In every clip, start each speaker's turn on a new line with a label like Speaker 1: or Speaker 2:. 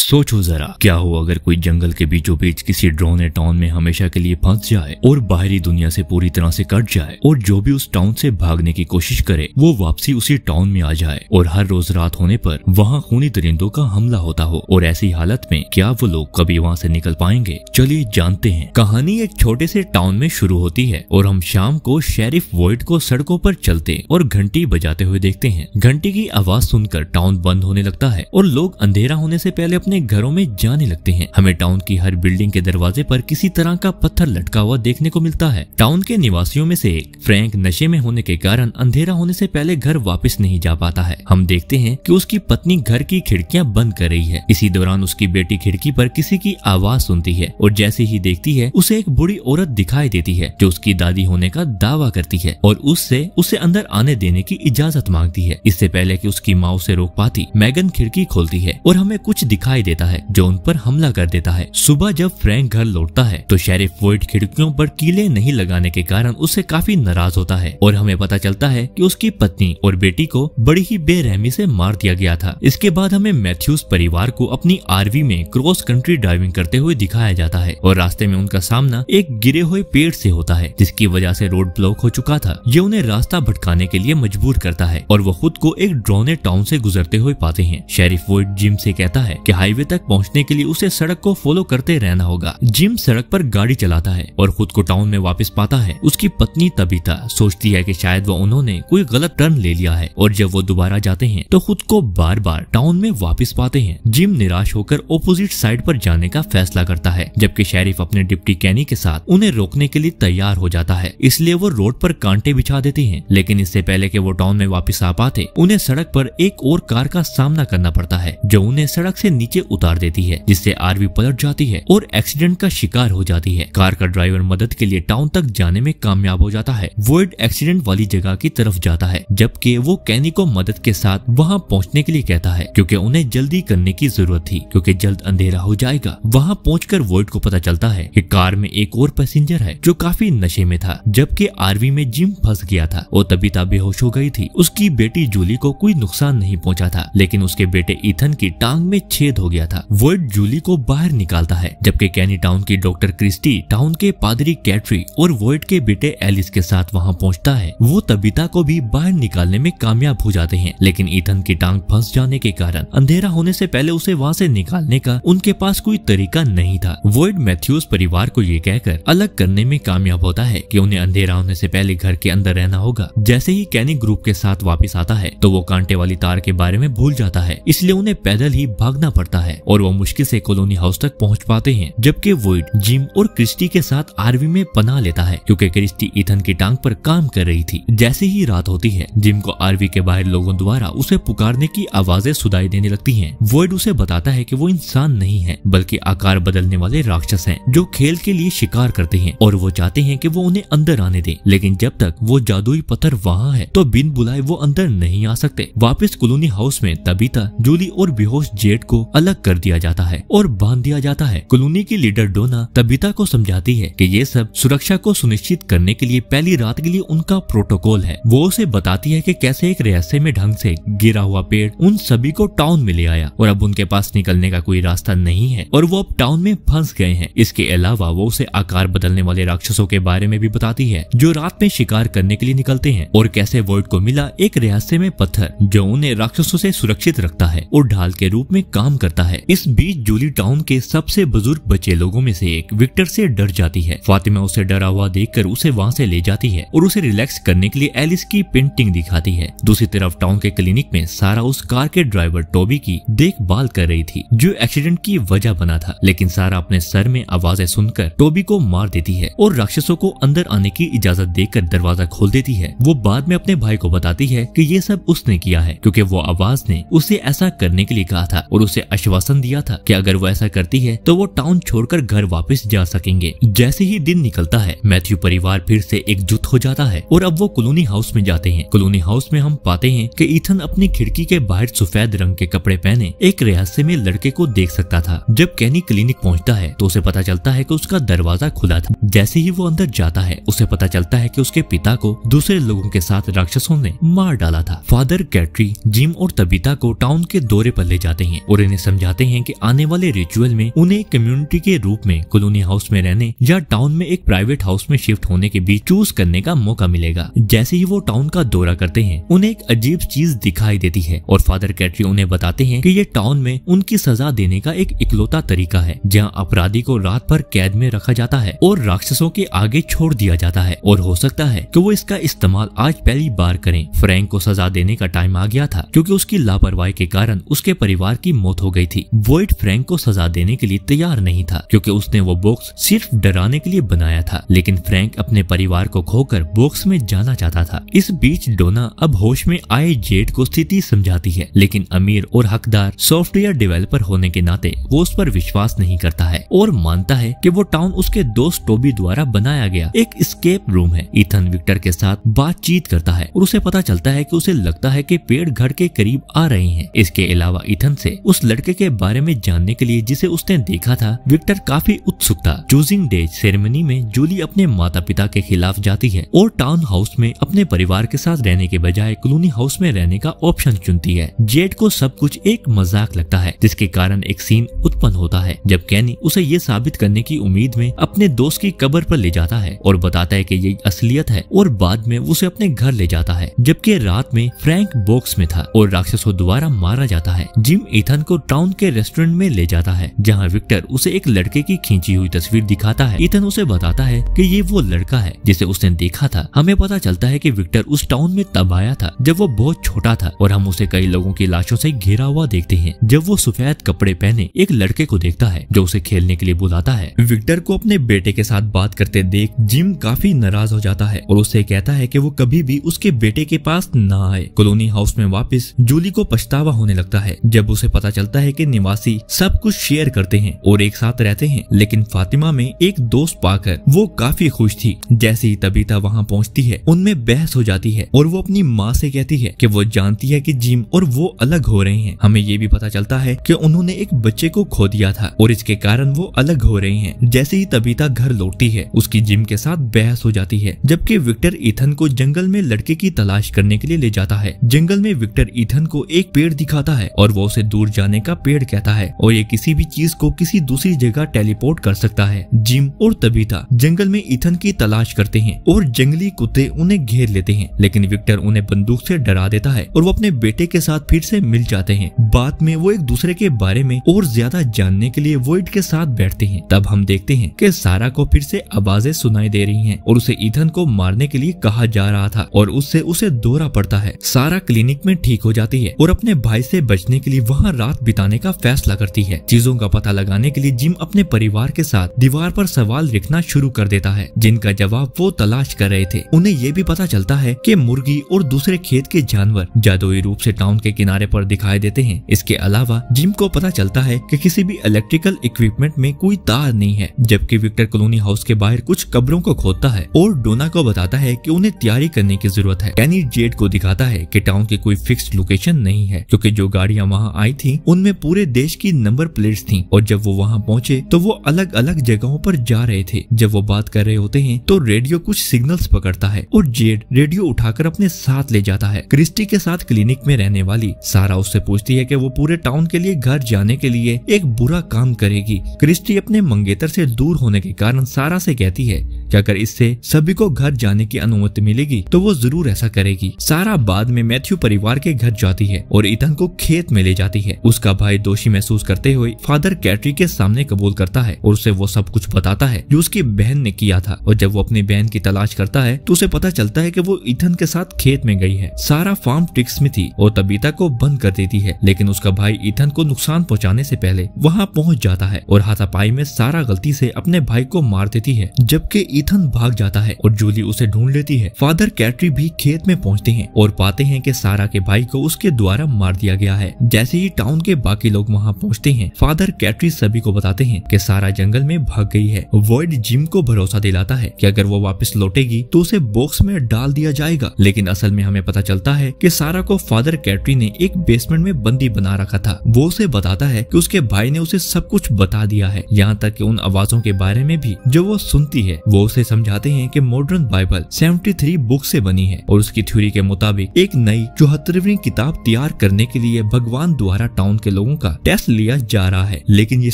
Speaker 1: सोचो जरा क्या हो अगर कोई जंगल के बीचों बीच किसी या टाउन में हमेशा के लिए फंस जाए और बाहरी दुनिया से पूरी तरह से कट जाए और जो भी उस टाउन से भागने की कोशिश करे वो वापसी उसी टाउन में आ जाए और हर रोज रात होने पर वहाँ खूनी दरिंदों का हमला होता हो और ऐसी हालत में क्या वो लोग कभी वहाँ से निकल पाएंगे चलिए जानते हैं कहानी एक छोटे से टाउन में शुरू होती है और हम शाम को शेरिफ वोइड को सड़कों पर चलते और घंटी बजाते हुए देखते हैं घंटी की आवाज सुनकर टाउन बंद होने लगता है और लोग अंधेरा होने से पहले अपने घरों में जाने लगते हैं हमें टाउन की हर बिल्डिंग के दरवाजे पर किसी तरह का पत्थर लटका हुआ देखने को मिलता है टाउन के निवासियों में से एक फ्रैंक नशे में होने के कारण अंधेरा होने से पहले घर वापस नहीं जा पाता है हम देखते हैं कि उसकी पत्नी घर की खिड़कियाँ बंद कर रही है इसी दौरान उसकी बेटी खिड़की पर किसी की आवाज सुनती है और जैसे ही देखती है उसे एक बुरी औरत दिखाई देती है जो उसकी दादी होने का दावा करती है और उससे उसे अंदर आने देने की इजाजत मांगती है इससे पहले की उसकी माँ उसे रोक पाती मैगन खिड़की खोलती है और हमें कुछ दिखाई दिखाई देता है जो उन पर हमला कर देता है सुबह जब फ्रैंक घर लौटता है तो शेरिफ वोइड खिड़कियों पर कीले नहीं लगाने के कारण उससे काफी नाराज होता है और हमें पता चलता है की उसकी पत्नी और बेटी को बड़ी ही बेरहमी ऐसी मार दिया गया था इसके बाद हमें मैथ्यूज परिवार को अपनी आरवी में क्रॉस कंट्री ड्राइविंग करते हुए दिखाया जाता है और रास्ते में उनका सामना एक गिरे हुए पेड़ से होता है जिसकी वजह से रोड ब्लॉक हो चुका था ये उन्हें रास्ता भटकाने के लिए मजबूर करता है और वो खुद को एक ड्रोने टाउन से गुजरते हुए पाते हैं शेरिफ वोइड जिम से कहता है कि हाईवे तक पहुंचने के लिए उसे सड़क को फॉलो करते रहना होगा जिम सड़क पर गाड़ी चलाता है और खुद को टाउन में वापस पाता है उसकी पत्नी तबीता सोचती है कि शायद वो उन्होंने कोई गलत टर्न ले लिया है और जब वो दोबारा जाते हैं तो खुद को बार बार टाउन में वापिस पाते हैं जिम निराश होकर ओपोजिट साइड पर जाने का फैसला करता है जबकि शेरिफ अपने डिप्टी कैनी के साथ उन्हें रोकने के लिए तैयार हो जाता है इसलिए वो रोड पर कांटे बिछा देते हैं लेकिन इससे पहले की वो टाउन में वापिस आ पाते उन्हें सड़क पर एक और कार का सामना करना पड़ता है जो उन्हें सड़क से नीचे नीचे उतार देती है जिससे आरवी पलट जाती है और एक्सीडेंट का शिकार हो जाती है कार का ड्राइवर मदद के लिए टाउन तक जाने में कामयाब हो जाता है वर्ड एक्सीडेंट वाली जगह की तरफ जाता है जबकि वो कैनी को मदद के साथ वहाँ पहुँचने के लिए कहता है क्यूँकी उन्हें जल्दी करने की जरूरत थी क्यूँकी जल्द अंधेरा हो जाएगा वहाँ पहुँच वर्ड को पता चलता है की कार में एक और पैसेंजर है जो काफी नशे में था जबकि आरवी में जिम फंस गया था और तबीता बेहोश हो गई थी उसकी बेटी जूली को कोई नुकसान नहीं पहुंचा था लेकिन उसके बेटे ईथन की टांग में छेद हो गया था वर्ड जूली को बाहर निकालता है जबकि कैनी टाउन की डॉक्टर क्रिस्टी टाउन के पादरी कैटरी और वर्ड के बेटे एलिस के साथ वहाँ पहुँचता है वो तबीता को भी बाहर निकालने में कामयाब हो जाते हैं लेकिन ईथन की टांग फंस जाने के कारण अंधेरा होने से पहले उसे वहाँ से निकालने का उनके पास कोई तरीका नहीं था वर्ड मैथ्यूज परिवार को ये कहकर अलग करने में कामयाब होता है कि उन्हें अंधेरा होने से पहले घर के अंदर रहना होगा जैसे ही कैनी ग्रुप के साथ वापस आता है तो वो कांटे वाली तार के बारे में भूल जाता है इसलिए उन्हें पैदल ही भागना पड़ता करता है और वह मुश्किल से कॉलोनी हाउस तक पहुंच पाते हैं जबकि वोइड जिम और क्रिस्टी के साथ आर्मी में पना लेता है क्योंकि क्रिस्टी इथन की टांग पर काम कर रही थी जैसे ही रात होती है जिम को आर्मी के बाहर लोगों द्वारा उसे पुकारने की आवाजें सुनाई देने लगती है वोइड उसे बताता है की वो इंसान नहीं है बल्कि आकार बदलने वाले राक्षस है जो खेल के लिए शिकार करते हैं और वो चाहते हैं की वो उन्हें अंदर आने दे लेकिन जब तक वो जादुई पत्थर वहाँ है तो बिन बुलाए वो अंदर नहीं आ सकते वापस कॉलोनी हाउस में तबीता जूली और बेहोश जेड को अलग कर दिया जाता है और बांध दिया जाता है कॉलोनी की लीडर डोना तबिता को समझाती है कि ये सब सुरक्षा को सुनिश्चित करने के लिए पहली रात के लिए उनका प्रोटोकॉल है वो उसे बताती है कि कैसे एक रहस्य में ढंग से गिरा हुआ पेड़ उन सभी को टाउन में ले आया और अब उनके पास निकलने का कोई रास्ता नहीं है और वो अब टाउन में फंस गए हैं इसके अलावा वो उसे आकार बदलने वाले राक्षसों के बारे में भी बताती है जो रात में शिकार करने के लिए निकलते हैं और कैसे वर्ड को मिला एक रहस्य में पत्थर जो उन्हें राक्षसों से सुरक्षित रखता है और ढाल के रूप में काम करता है इस बीच जूली टाउन के सबसे बुजुर्ग बच्चे लोगों में से एक विक्टर से डर जाती है फातिमा उसे डरा हुआ देखकर उसे वहाँ से ले जाती है और उसे रिलैक्स करने के लिए एलिस की पेंटिंग दिखाती है दूसरी तरफ टाउन के क्लिनिक में सारा उस कार के ड्राइवर टोबी की देखभाल कर रही थी जो एक्सीडेंट की वजह बना था लेकिन सारा अपने सर में आवाजें सुनकर टोबी को मार देती है और राक्षसों को अंदर आने की इजाजत देकर दरवाजा खोल देती है वो बाद में अपने भाई को बताती है कि ये सब उसने किया है क्योंकि वो आवाज ने उसे ऐसा करने के लिए कहा था और उसे आश्वासन दिया था कि अगर वो ऐसा करती है तो वो टाउन छोड़कर घर वापस जा सकेंगे जैसे ही दिन निकलता है मैथ्यू परिवार फिर से एकजुट हो जाता है और अब वो कॉलोनी हाउस में जाते हैं कॉलोनी हाउस में हम पाते हैं कि ईथन अपनी खिड़की के बाहर सफेद रंग के कपड़े पहने एक रिहासे में लड़के को देख सकता था जब कैनी क्लिनिक पहुँचता है तो उसे पता चलता है की उसका दरवाजा खुला था जैसे ही वो अंदर जाता है उसे पता चलता है की उसके पिता को दूसरे लोगों के साथ राक्षसों ने मार डाला था फादर कैटरी जिम और तबीता को टाउन के दौरे पर ले जाते हैं और इन्हें समझाते हैं कि आने वाले रिचुअल में उन्हें कम्युनिटी के रूप में कॉलोनी हाउस में रहने या टाउन में एक प्राइवेट हाउस में शिफ्ट होने के बीच चूज करने का मौका मिलेगा जैसे ही वो टाउन का दौरा करते हैं उन्हें एक अजीब चीज दिखाई देती है और फादर कैटरी उन्हें बताते हैं की ये टाउन में उनकी सजा देने का एक इकलौता तरीका है जहाँ अपराधी को रात भर कैद में रखा जाता है और राक्षसों के आगे छोड़ दिया जाता है और हो सकता है की वो इसका इस्तेमाल आज पहली बार करें फ्रैंक को सजा देने का टाइम आ गया था क्योंकि उसकी लापरवाही के कारण उसके परिवार की मौत हो गई थी वोइड फ्रैंक को सजा देने के लिए तैयार नहीं था क्योंकि उसने वो बॉक्स सिर्फ डराने के लिए बनाया था लेकिन फ्रैंक अपने परिवार को खोकर बॉक्स में जाना चाहता था इस बीच डोना अब होश में आए जेड को स्थिति समझाती है लेकिन अमीर और हकदार सॉफ्टवेयर डेवलपर होने के नाते वो उस पर विश्वास नहीं करता है और मानता है की वो टाउन उसके दोस्त टोबी द्वारा बनाया गया एक स्केप रूम है इथन विक्टर के साथ बातचीत करता है और उसे पता चलता है की उसे लगता है की पेड़ घर के करीब आ रहे हैं इसके अलावा इथन से उस लड़के लड़के के बारे में जानने के लिए जिसे उसने देखा था विक्टर काफी उत्सुक था चूजिंग डे सेरेमनी में जूली अपने माता पिता के खिलाफ जाती है और टाउन हाउस में अपने परिवार के साथ रहने के बजाय कलोनी हाउस में रहने का ऑप्शन चुनती है जेड को सब कुछ एक मजाक लगता है जिसके कारण एक सीन उत्पन्न होता है जब कैनी उसे ये साबित करने की उम्मीद में अपने दोस्त की कबर पर ले जाता है और बताता है कि ये असलियत है और बाद में उसे अपने घर ले जाता है जबकि रात में फ्रैंक बॉक्स में था और राक्षस को दोबारा मारा जाता है जिम इथन को टाउन के रेस्टोरेंट में ले जाता है जहाँ विक्टर उसे एक लड़के की खींची हुई तस्वीर दिखाता है इतन उसे बताता है की ये वो लड़का है जिसे उसने देखा था हमें पता चलता है की विक्टर उस टाउन में तब आया था जब वो बहुत छोटा था और हम उसे कई लोगों की लाशों ऐसी घेरा हुआ देखते हैं जब वो सफेद कपड़े पहने एक लड़के को देखता है जो उसे खेलने के लिए बुलाता है विक्टर को अपने बेटे के साथ बात करते देख जिम काफी नाराज हो जाता है और उसे कहता है कि वो कभी भी उसके बेटे के पास न आए कॉलोनी हाउस में वापस जूली को पछतावा होने लगता है जब उसे पता चलता शहर के निवासी सब कुछ शेयर करते हैं और एक साथ रहते हैं लेकिन फातिमा में एक दोस्त पाकर वो काफी खुश थी जैसे ही तबीता वहाँ पहुँचती है उनमें बहस हो जाती है और वो अपनी माँ से कहती है की वो जानती है की जिम और वो अलग हो रहे हैं हमें ये भी पता चलता है की उन्होंने एक बच्चे को खो दिया था और इसके कारण वो अलग हो रहे हैं जैसे ही तबीता घर लौटती है उसकी जिम के साथ बहस हो जाती है जबकि विक्टर इथन को जंगल में लड़के की तलाश करने के लिए ले जाता है जंगल में विक्टर इथन को एक पेड़ दिखाता है और वो उसे दूर जाने का का पेड़ कहता है और ये किसी भी चीज को किसी दूसरी जगह टेलीपोर्ट कर सकता है जिम और तबीता जंगल में इथन की तलाश करते हैं और जंगली कुत्ते उन्हें घेर लेते हैं लेकिन विक्टर उन्हें बंदूक से डरा देता है और वो अपने बेटे के साथ फिर से मिल जाते हैं बाद में वो एक दूसरे के बारे में और ज्यादा जानने के लिए वोइड के साथ बैठते हैं तब हम देखते हैं कि सारा को फिर से आवाजें सुनाई दे रही हैं और उसे ईथन को मारने के लिए कहा जा रहा था और उससे उसे दौरा पड़ता है सारा क्लिनिक में ठीक हो जाती है और अपने भाई से बचने के लिए वहाँ रात बिता मिटाने का फैसला करती है चीजों का पता लगाने के लिए जिम अपने परिवार के साथ दीवार पर सवाल लिखना शुरू कर देता है जिनका जवाब वो तलाश कर रहे थे उन्हें ये भी पता चलता है कि मुर्गी और दूसरे खेत के जानवर जादुई रूप से टाउन के किनारे पर दिखाई देते हैं इसके अलावा जिम को पता चलता है कि किसी भी इलेक्ट्रिकल इक्विपमेंट में कोई तार नहीं है जबकि विक्टर कॉलोनी हाउस के बाहर कुछ कब्रों को खोदता है और डोना को बताता है कि उन्हें तैयारी करने की जरूरत है यानी जेड को दिखाता है कि टाउन की कोई फिक्स लोकेशन नहीं है क्योंकि जो गाड़ियाँ वहाँ आई थी उन उनमें पूरे देश की नंबर प्लेट्स थी और जब वो वहाँ पहुँचे तो वो अलग अलग जगहों पर जा रहे थे जब वो बात कर रहे होते हैं तो रेडियो कुछ सिग्नल्स पकड़ता है और जेड रेडियो उठाकर अपने साथ ले जाता है क्रिस्टी के साथ क्लिनिक में रहने वाली सारा उससे पूछती है की वो पूरे टाउन के लिए घर जाने के लिए एक बुरा काम करेगी क्रिस्टी अपने मंगेतर ऐसी दूर होने के कारण सारा ऐसी कहती है कि अगर इससे सभी को घर जाने की अनुमति मिलेगी तो वो जरूर ऐसा करेगी सारा बाद में मैथ्यू परिवार के घर जाती है और इथन को खेत में ले जाती है उसका भाई दोषी महसूस करते हुए फादर कैटरी के सामने कबूल करता है और उसे वो सब कुछ बताता है जो उसकी बहन ने किया था और जब वो अपनी बहन की तलाश करता है तो उसे पता चलता है की वो इथन के साथ खेत में गई है सारा फार्म ट्रिक्स में थी और तबीता को बंद कर देती है लेकिन उसका भाई इथन को नुकसान पहुँचाने ऐसी पहले वहाँ पहुँच जाता है और हाथापाई में सारा गलती ऐसी अपने भाई को मार देती है जबकि ईथन भाग जाता है और जूली उसे ढूंढ लेती है फादर कैटरी भी खेत में पहुंचते हैं और पाते हैं कि सारा के भाई को उसके द्वारा मार दिया गया है जैसे ही टाउन के बाकी लोग वहाँ पहुँचते हैं फादर कैटरी सभी को बताते हैं की सारा जंगल में भाग गई है वर्ड जिम को भरोसा दिलाता है की अगर वो वापिस लौटेगी तो उसे बॉक्स में डाल दिया जाएगा लेकिन असल में हमें पता चलता है की सारा को फादर कैटरी ने एक बेसमेंट में बंदी बना रखा था वो उसे बताता है की उसके भाई ने उसे सब कुछ बता दिया है यहाँ तक की उन आवाजों के बारे में भी जो वो सुनती है वो उसे समझाते हैं कि मॉडर्न बाइबल 73 बुक से बनी है और उसकी थ्योरी के मुताबिक एक नई चौहत्तरवी किताब तैयार करने के लिए भगवान द्वारा टाउन के लोगों का टेस्ट लिया जा रहा है लेकिन ये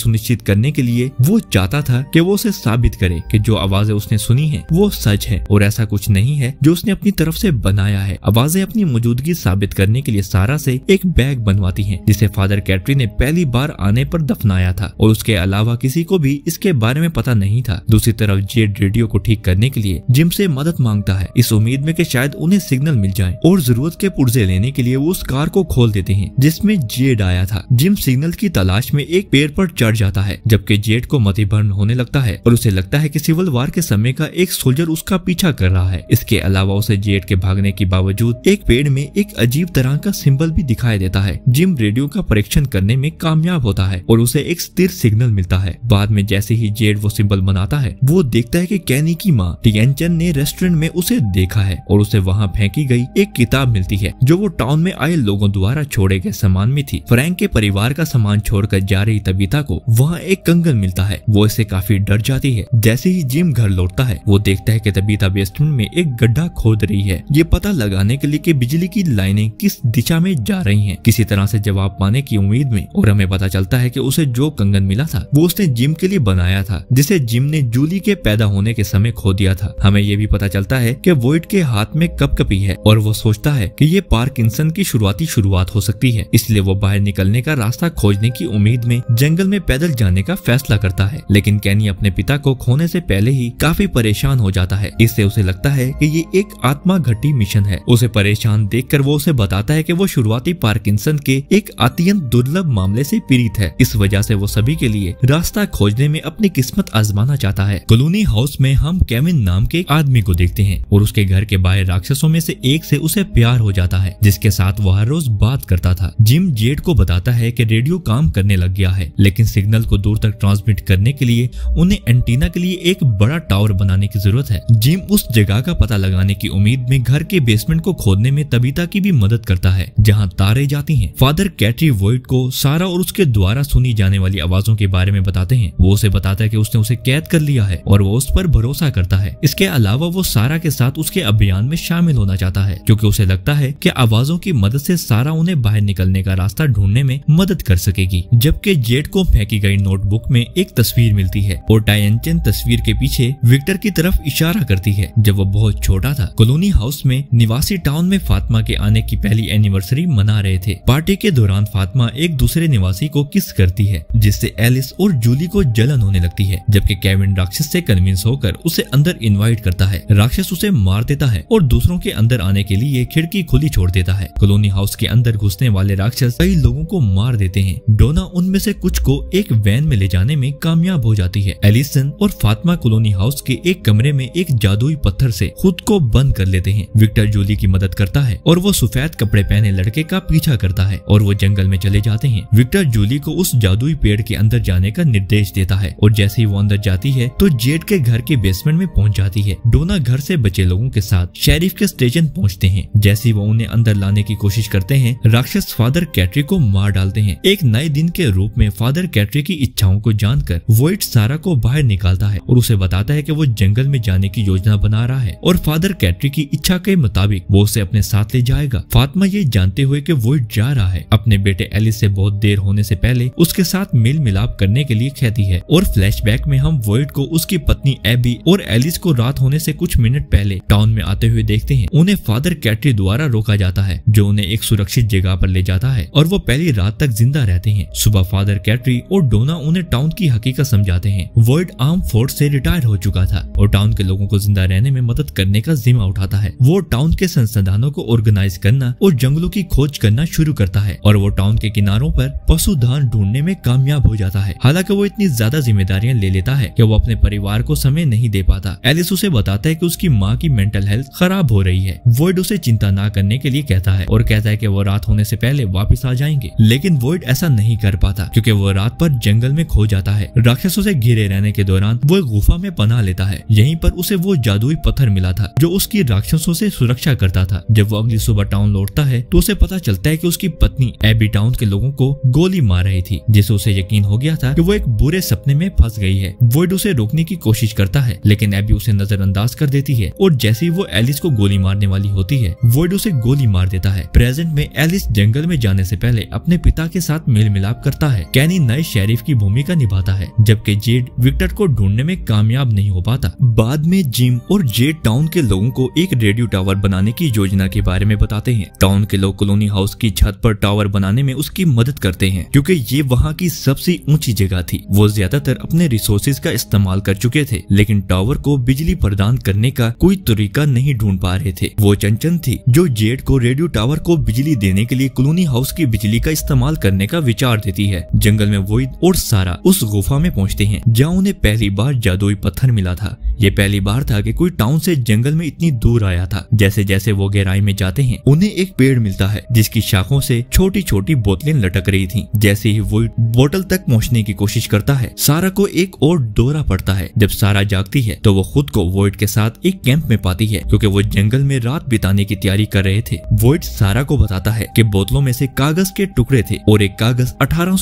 Speaker 1: सुनिश्चित करने के लिए वो चाहता था कि वो उसे साबित करे कि जो आवाजें उसने सुनी है वो सच है और ऐसा कुछ नहीं है जो उसने अपनी तरफ ऐसी बनाया है आवाजें अपनी मौजूदगी साबित करने के लिए सारा ऐसी एक बैग बनवाती है जिसे फादर कैटरी ने पहली बार आने आरोप दफनाया था और उसके अलावा किसी को भी इसके बारे में पता नहीं था दूसरी तरफ जेड रेडियो गलतियों को ठीक करने के लिए जिम से मदद मांगता है इस उम्मीद में कि शायद उन्हें सिग्नल मिल जाए और जरूरत के पुर्जे लेने के लिए वो उस कार को खोल देते हैं जिसमे जेड आया था जिम सिग्नल की तलाश में एक पेड़ पर चढ़ जाता है जबकि जेड को मतिभर्ण होने लगता है और उसे लगता है की सिविल वार के समय का एक सोल्जर उसका पीछा कर रहा है इसके अलावा उसे जेड के भागने के बावजूद एक पेड़ में एक अजीब तरह का सिंबल भी दिखाई देता है जिम रेडियो का परीक्षण करने में कामयाब होता है और उसे एक स्थिर सिग्नल मिलता है बाद में जैसे ही जेड वो सिंबल बनाता है वो देखता है कि कैनी की माँ टियनचन ने रेस्टोरेंट में उसे देखा है और उसे वहाँ फेंकी गई एक किताब मिलती है जो वो टाउन में आए लोगों द्वारा छोड़े गए सामान में थी फ्रैंक के परिवार का सामान छोड़कर जा रही तबीता को वहाँ एक कंगन मिलता है वो इसे काफी डर जाती है जैसे ही जिम घर लौटता है वो देखता है की तबीता बेस्टमेंट में एक गड्ढा खोद रही है ये पता लगाने के लिए की बिजली की लाइने किस दिशा में जा रही है किसी तरह ऐसी जवाब पाने की उम्मीद में और हमें पता चलता है की उसे जो कंगन मिला था वो उसने जिम के लिए बनाया था जिसे जिम ने जूली के पैदा होने के समय खो दिया था हमें ये भी पता चलता है कि वोइट के हाथ में कप कपी है और वो सोचता है कि ये पार्किंसन की शुरुआती शुरुआत हो सकती है इसलिए वो बाहर निकलने का रास्ता खोजने की उम्मीद में जंगल में पैदल जाने का फैसला करता है लेकिन कैनी अपने पिता को खोने ऐसी पहले ही काफी परेशान हो जाता है इससे उसे लगता है की ये एक आत्मा घटी मिशन है उसे परेशान देख वो उसे बताता है की वो शुरुआती पार्किंसन के एक अत्यंत दुर्लभ मामले ऐसी पीड़ित है इस वजह ऐसी वो सभी के लिए रास्ता खोजने में अपनी किस्मत आजमाना चाहता है कलोनी हाउस में में हम केविन नाम के एक आदमी को देखते हैं और उसके घर के बाहर राक्षसों में से एक से उसे प्यार हो जाता है जिसके साथ वह हर रोज बात करता था जिम जेड को बताता है कि रेडियो काम करने लग गया है लेकिन सिग्नल को दूर तक ट्रांसमिट करने के लिए उन्हें एंटीना के लिए एक बड़ा टावर बनाने की जरूरत है जिम उस जगह का पता लगाने की उम्मीद में घर के बेसमेंट को खोदने में तबीता की भी मदद करता है जहाँ तारे जाती है फादर कैटरी वोइट को सारा और उसके द्वारा सुनी जाने वाली आवाजों के बारे में बताते हैं वो उसे बताता है की उसने उसे कैद कर लिया है और वो उस पर भरोसा करता है इसके अलावा वो सारा के साथ उसके अभियान में शामिल होना चाहता है क्योंकि उसे लगता है कि आवाजों की मदद से सारा उन्हें बाहर निकलने का रास्ता ढूंढने में मदद कर सकेगी जबकि जेट को फेंकी गई नोटबुक में एक तस्वीर मिलती है और टायनचन तस्वीर के पीछे विक्टर की तरफ इशारा करती है जब वो बहुत छोटा था कॉलोनी हाउस में निवासी टाउन में फातिमा के आने की पहली एनिवर्सरी मना रहे थे पार्टी के दौरान फातिमा एक दूसरे निवासी को किस करती है जिससे एलिस और जूली को जलन होने लगती है जबकि केविन राक्षस से कन्विंस होकर होकर उसे अंदर इनवाइट करता है राक्षस उसे मार देता है और दूसरों के अंदर आने के लिए खिड़की खुली छोड़ देता है कॉलोनी हाउस के अंदर घुसने वाले राक्षस कई लोगों को मार देते हैं डोना उनमें से कुछ को एक वैन में ले जाने में कामयाब हो जाती है एलिसन और फातमा कॉलोनी हाउस के एक कमरे में एक जादुई पत्थर से खुद को बंद कर लेते हैं विक्टर जूली की मदद करता है और वो सफेद कपड़े पहने लड़के का पीछा करता है और वो जंगल में चले जाते हैं विक्टर जूली को उस जादुई पेड़ के अंदर जाने का निर्देश देता है और जैसे ही वो अंदर जाती है तो जेड के घर के के बेसमेंट में पहुंच जाती है डोना घर से बचे लोगों के साथ शेरिफ के स्टेशन पहुंचते हैं जैसे वो उन्हें अंदर लाने की कोशिश करते हैं राक्षस फादर कैटरी को मार डालते हैं एक नए दिन के रूप में फादर कैटरी की इच्छाओं को जानकर वोइट सारा को बाहर निकालता है और उसे बताता है की वो जंगल में जाने की योजना बना रहा है और फादर कैटरी की इच्छा के मुताबिक वो उसे अपने साथ ले जाएगा फातिमा ये जानते हुए की वोइट जा रहा है अपने बेटे एलिस ऐसी बहुत देर होने ऐसी पहले उसके साथ मेल मिलाप करने के लिए कहती है और फ्लैश में हम वोइट को उसकी पत्नी एब दी और एलिस को रात होने से कुछ मिनट पहले टाउन में आते हुए देखते हैं उन्हें फादर कैटरी द्वारा रोका जाता है जो उन्हें एक सुरक्षित जगह पर ले जाता है और वो पहली रात तक जिंदा रहते हैं सुबह फादर कैटरी और डोना उन्हें टाउन की हकीकत समझाते हैं वर्ल्ड आर्म फोर्स ऐसी रिटायर हो चुका था और टाउन के लोगों को जिंदा रहने में मदद करने का जिम्मा उठाता है वो टाउन के संसाधनों को ऑर्गेनाइज करना और जंगलों की खोज करना शुरू करता है और वो टाउन के किनारों पर पशुधन ढूंढने में कामयाब हो जाता है हालांकि वो इतनी ज्यादा जिम्मेदारियां ले लेता है कि वो अपने परिवार को समय नहीं नहीं दे पाता एलिस उसे बताता है कि उसकी माँ की मेंटल हेल्थ खराब हो रही है वर्ड उसे चिंता ना करने के लिए कहता है और कहता है की वो रात होने से पहले वापिस आ जाएंगे लेकिन वर्ड ऐसा नहीं कर पाता क्यूँकी वो रात पर जंगल में खो जाता है राक्षसों उसे घिरे रहने के दौरान वो गुफा में पना लेता है यहीं पर उसे वो जादुई पत्थर मिला था जो उसकी राक्षसों से सुरक्षा करता था जब वो अगली सुबह टाउन लौटता है तो उसे पता चलता है कि उसकी पत्नी एबी टाउन के लोगों को गोली मार रही थी जिसे उसे यकीन हो गया था कि वो एक बुरे सपने में फंस गई है वर्ड उसे रोकने की कोशिश करता करता है लेकिन एबी उसे नजरअंदाज कर देती है और जैसे ही वो एलिस को गोली मारने वाली होती है वो उसे गोली मार देता है प्रेजेंट में एलिस जंगल में जाने से पहले अपने पिता के साथ मेल मिलाप करता है कैनी नए शेरिफ की भूमिका निभाता है जबकि जेड विक्टर को ढूंढने में कामयाब नहीं हो पाता बाद में जिम और जेड टाउन के लोगों को एक रेडियो टावर बनाने की योजना के बारे में बताते हैं टाउन के लोग कॉलोनी हाउस की छत पर टावर बनाने में उसकी मदद करते हैं क्योंकि ये वहाँ की सबसे ऊंची जगह थी वो ज्यादातर अपने रिसोर्सेज का इस्तेमाल कर चुके थे लेकिन टावर को बिजली प्रदान करने का कोई तरीका नहीं ढूंढ पा रहे थे वो चंचन थी जो जेड को रेडियो टावर को बिजली देने के लिए कॉलोनी हाउस की बिजली का इस्तेमाल करने का विचार देती है जंगल में वोइद और सारा उस गुफा में पहुँचते है जहाँ उन्हें पहली बार जादुई पत्थर मिला था ये पहली बार था की कोई टाउन ऐसी जंगल में इतनी दूर आया था जैसे जैसे वो गहराई में जाते हैं उन्हें एक पेड़ मिलता है जिसकी शाखों से छोटी छोटी बोतलें लटक रही थी जैसे ही वो बोतल तक पहुंचने की कोशिश करता है सारा को एक और दौरा पड़ता है जब सारा जागती है तो वो खुद को वोइट के साथ एक कैंप में पाती है क्योंकि वो जंगल में रात बिताने की तैयारी कर रहे थे वोइट सारा को बताता है कि बोतलों में से कागज के टुकड़े थे और एक कागज अठारह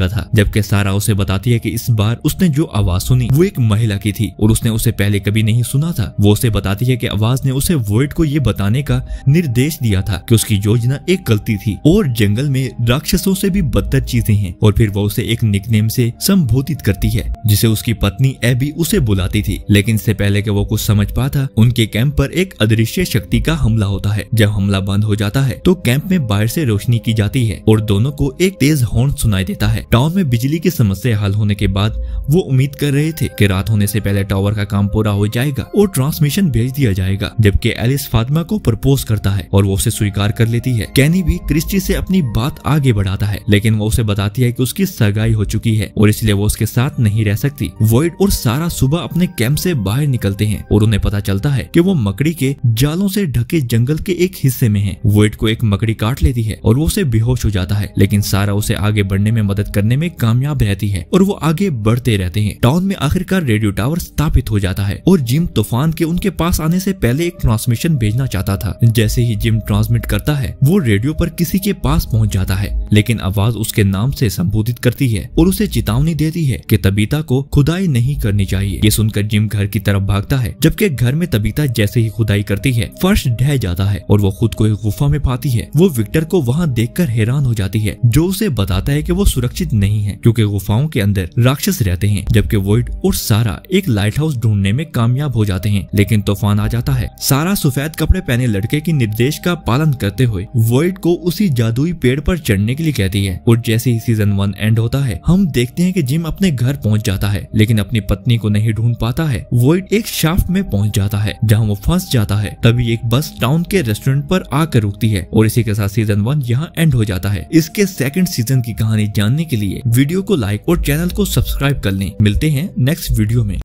Speaker 1: का था जबकि सारा उसे बताती है की इस बार उसने जो आवाज सुनी वो एक महिला की थी और उसने उसे पहले कभी नहीं सुना था वो उसे बताती है की आवाज ने उसे वोइट को ये बताने का निर्देश दिया था की उसकी योजना एक गलती थी और जंगल में राक्षसों से भी बदतर चीजें हैं और फिर वो उसे एक निकनेम से संबोधित करती है जिसे उसकी पत्नी एबी उसे बुला बुलाती थी लेकिन इससे पहले कि वो कुछ समझ पाता उनके कैंप पर एक अदृश्य शक्ति का हमला होता है जब हमला बंद हो जाता है तो कैंप में बाहर से रोशनी की जाती है और दोनों को एक तेज हॉर्न सुनाई देता है टावर में बिजली की समस्या हल होने के बाद वो उम्मीद कर रहे थे की रात होने से पहले टावर का काम पूरा हो जाएगा और ट्रांसमिशन भेज दिया जाएगा जबकि एलिस फातिमा को प्रपोज करता है और वो उसे स्वीकार कर लेती है कैनी भी क्रिस्टी से अपनी बात आगे बढ़ाता है लेकिन वो उसे बताती है कि उसकी सगाई हो चुकी है और इसलिए वो उसके साथ नहीं रह सकती वॉइड और सारा सुबह अपने कैंप से बाहर निकलते हैं और उन्हें पता चलता है कि वो मकड़ी के जालों से ढके जंगल के एक हिस्से में है वेट को एक मकड़ी काट लेती है और वो उसे बेहोश हो जाता है लेकिन सारा उसे आगे बढ़ने में मदद करने में कामयाब रहती है और वो आगे बढ़ते रहते हैं टाउन में आखिरकार रेडियो टावर स्थापित हो जाता है और जिम तूफान के उनके पास आने से पहले एक ट्रांसमिशन भेजना चाहता था जैसे ही जिम ट्रांसमिट करता है वो रेडियो पर किसी के पास पहुंच जाता है लेकिन आवाज उसके नाम से संबोधित करती है और उसे चेतावनी देती है कि तबीता को खुदाई नहीं करनी चाहिए ये सुनकर जिम घर की तरफ भागता है जबकि घर में तबीता जैसे ही खुदाई करती है फर्श ढह जाता है और वो खुद को एक गुफा में पाती है वो विक्टर को वहाँ देख हैरान हो जाती है जो उसे बताता है की वो सुरक्षित नहीं है क्यूँकी गुफाओं के अंदर राक्षस रहते हैं जबकि वोइड और सारा एक लाइट हाउस ढूंढने में कामयाब हो जाते हैं लेकिन तूफान आ जाता है सारा सफेद कपड़े पहने लड़के की निर्देश का पालन करते हुए वोइड को उसी जादुई पेड़ पर चढ़ने के लिए कहती है और जैसे ही सीजन वन एंड होता है हम देखते हैं कि जिम अपने घर पहुंच जाता है लेकिन अपनी पत्नी को नहीं ढूंढ घूम पाता है वो एक शाफ्ट में पहुंच जाता है जहां वो फंस जाता है तभी एक बस टाउन के रेस्टोरेंट पर आकर रुकती है और इसी के साथ सीजन वन यहाँ एंड हो जाता है इसके सेकंड सीजन की कहानी जानने के लिए वीडियो को लाइक और चैनल को सब्सक्राइब कर लें मिलते हैं नेक्स्ट वीडियो में